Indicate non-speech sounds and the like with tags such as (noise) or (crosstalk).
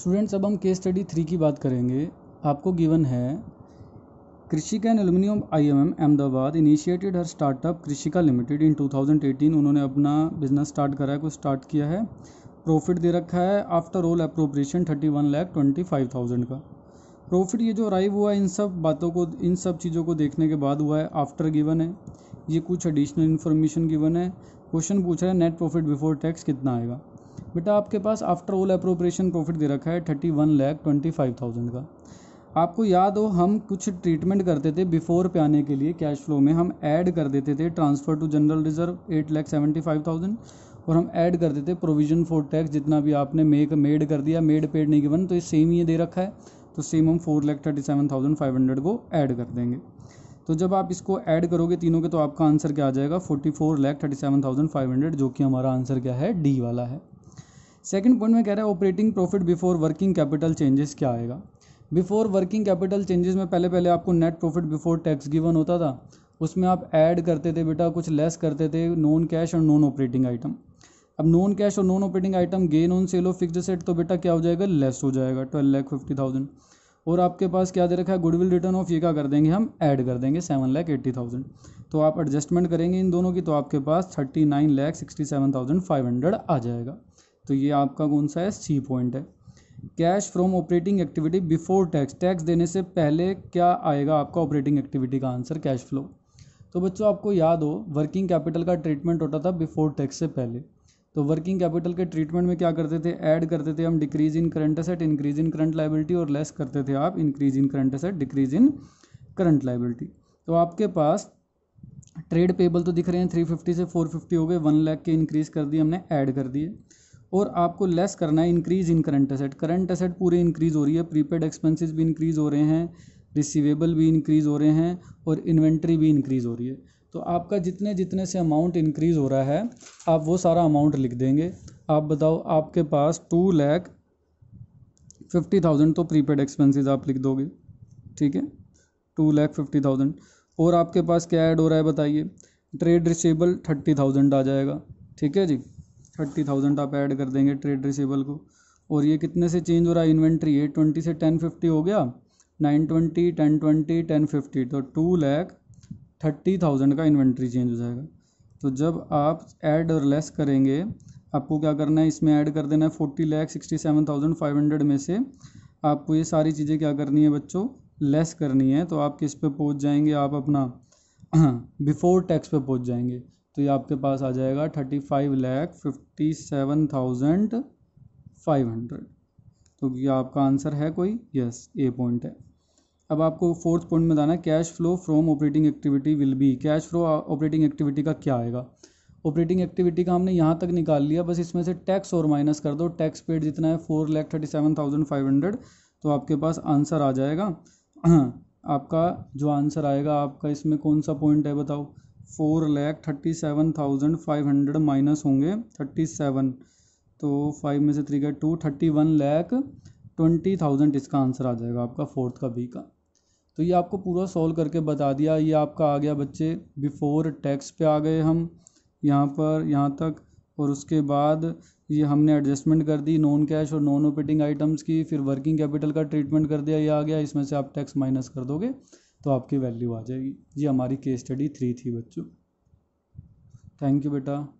students अब हम case study three की बात करेंगे आपको गिवन है Krishika and aluminium I M M Ahmedabad initiated her startup Krishika limited in 2018 उन्होंने अपना बिजनेस स्टार्ट करा है कुछ स्टार्ट किया है प्रॉफिट दे रखा है after all appropriation thirty one lakh twenty five thousand का प्रॉफिट ये जो अराइव हुआ है इन सब बातों को इन सब चीज़ों को देखने के बाद हुआ है आफ्टर गिवन है ये कुछ एडिशनल इन्फॉर्मेशन गिवन है क्वेश्चन पूछ रहा है नेट प्रॉफिट बिफोर टैक्स कितना आएगा बेटा आपके पास आफ्टर ऑल अप्रोप्रिएशन प्रॉफिट दे रखा है thirty one lakh twenty five thousand का आपको याद हो हम कुछ ट्रीटमेंट करते थे बिफोर पे आने के लिए कैश फ्लो में हम ऐड कर देते थे transfer to general reserve eight lakh seventy five thousand और हम ऐड कर देते प्रोविजन फॉर टैक्स जितना भी आपने मेक मेड कर दिया मेड पेड नहीं गिवन तो ये सेम ये दे रखा है तो सेम हम four lakh thirty seven thousand five hundred को ऐड कर देंगे तो जब आप इसको ऐड करोगे तीनों के तो आपका आंसर क्या आ जाएगा forty four lakh thirty seven thousand five hundred जो कि हमारा आंसर क्या है डी वाला है सेकंड पॉइंट में कह रहा है operating profit before working capital changes क्या आएगा बिफोर वर्किंग कैपिटल चेंजेस में पहले पहले आपको net profit before tax given होता था उसमें आप ऐड करते थे बेटा कुछ लेस करते थे नॉन कैश और नॉन ऑपरेटिंग आइटम अब नॉन कैश और non operating item gain on sale of fixed asset तो बेटा क्या हो जाएगा लेस हो जाएगा ट्वेल्व लैख फिफ्टी थाउजेंड और आपके पास क्या दे रखा है गुडविल रिटर्न ऑफ ये क्या कर देंगे हम ऐड कर देंगे सेवन लैख एट्टी थाउजेंड तो आप एडजस्टमेंट करेंगे इन दोनों की तो आपके पास thirty nine lakh sixty seven thousand five hundred आ जाएगा तो ये आपका कौन सा है सी पॉइंट है cash from operating activity before tax tax देने से पहले क्या आएगा आपका ऑपरेटिंग एक्टिविटी का आंसर कैश फ्लो तो बच्चों आपको याद हो वर्किंग कैपिटल का ट्रीटमेंट होता था बिफोर टैक्स से पहले तो वर्किंग कैपिटल के ट्रीटमेंट में क्या करते थे ऐड करते थे हम decrease in current asset increase in current liability और लेस करते थे आप increase in current asset decrease in current liability तो आपके पास ट्रेड पेबल तो दिख रहे हैं 350 से 450 हो गए वन लाख के इंक्रीज़ कर दिए हमने ऐड कर दिए और आपको लेस करना है increase in current asset current asset पूरे इंक्रीज़ हो रही है प्रीपेड एक्सपेंसेस भी इंक्रीज़ हो रहे हैं रिसीवेबल भी इंक्रीज़ हो रहे हैं और इन्वेंट्री भी इंक्रीज़ हो रही है तो आपका जितने जितने से अमाउंट इंक्रीज़ हो रहा है आप वो सारा अमाउंट लिख देंगे आप बताओ आपके पास टू लैख फिफ्टी थाउजेंड तो प्रीपेड एक्सपेंसेस आप लिख दोगे ठीक है टू लैख फिफ्टी थाउजेंड और आपके पास क्या ऐड हो रहा है बताइए ट्रेड रिसीबल थर्टी थाउजेंड आ जाएगा ठीक है जी थर्टी थाउजेंड आप ऐड कर देंगे ट्रेड रिसीबल को और ये कितने से चेंज हो रहा है इन्वेंट्री एट ट्वेंटी से टेन फिफ्टी हो गया nine twenty ten twenty ten fifty तो टू लैख थर्टी थाउजेंड का इन्वेंट्री चेंज हो जाएगा तो जब आप ऐड और लेस करेंगे आपको क्या करना है इसमें ऐड कर देना है forty lakh sixty seven thousand five hundred में से आपको ये सारी चीज़ें क्या करनी है बच्चों लेस करनी है तो आप किस पे पहुंच जाएंगे आप अपना बिफोर (clears throat) टैक्स पे पहुंच जाएंगे तो ये आपके पास आ जाएगा thirty five lakh fifty seven thousand five hundred तो ये आपका आंसर है कोई यस ए पॉइंट है अब आपको फोर्थ पॉइंट में जाना cash flow from operating activity will be cash flow operating activity का क्या आएगा ऑपरेटिंग एक्टिविटी का हमने यहाँ तक निकाल लिया बस इसमें से टैक्स और माइनस कर दो टैक्स पेड जितना है four lakh thirty seven thousand five hundred तो आपके पास आंसर आ जाएगा (clears throat) आपका जो आंसर आएगा आपका इसमें कौन सा पॉइंट है बताओ four lakh thirty seven thousand five hundred minus होंगे थर्टी सेवन तो फाइव में से थ्री का two thirty one lakh twenty thousand इसका आंसर आ जाएगा आपका फोर्थ का बी का तो ये आपको पूरा सॉल्व करके बता दिया ये आपका आ गया बच्चे बिफोर टैक्स पे आ गए हम यहाँ पर यहाँ तक और उसके बाद ये हमने एडजस्टमेंट कर दी नॉन कैश और नॉन ऑपरेटिंग आइटम्स की फिर वर्किंग कैपिटल का ट्रीटमेंट कर दिया ये आ गया इसमें से आप टैक्स माइनस कर दोगे तो आपकी वैल्यू आ जाएगी ये हमारी केस स्टडी थ्री थी बच्चों थैंक यू बेटा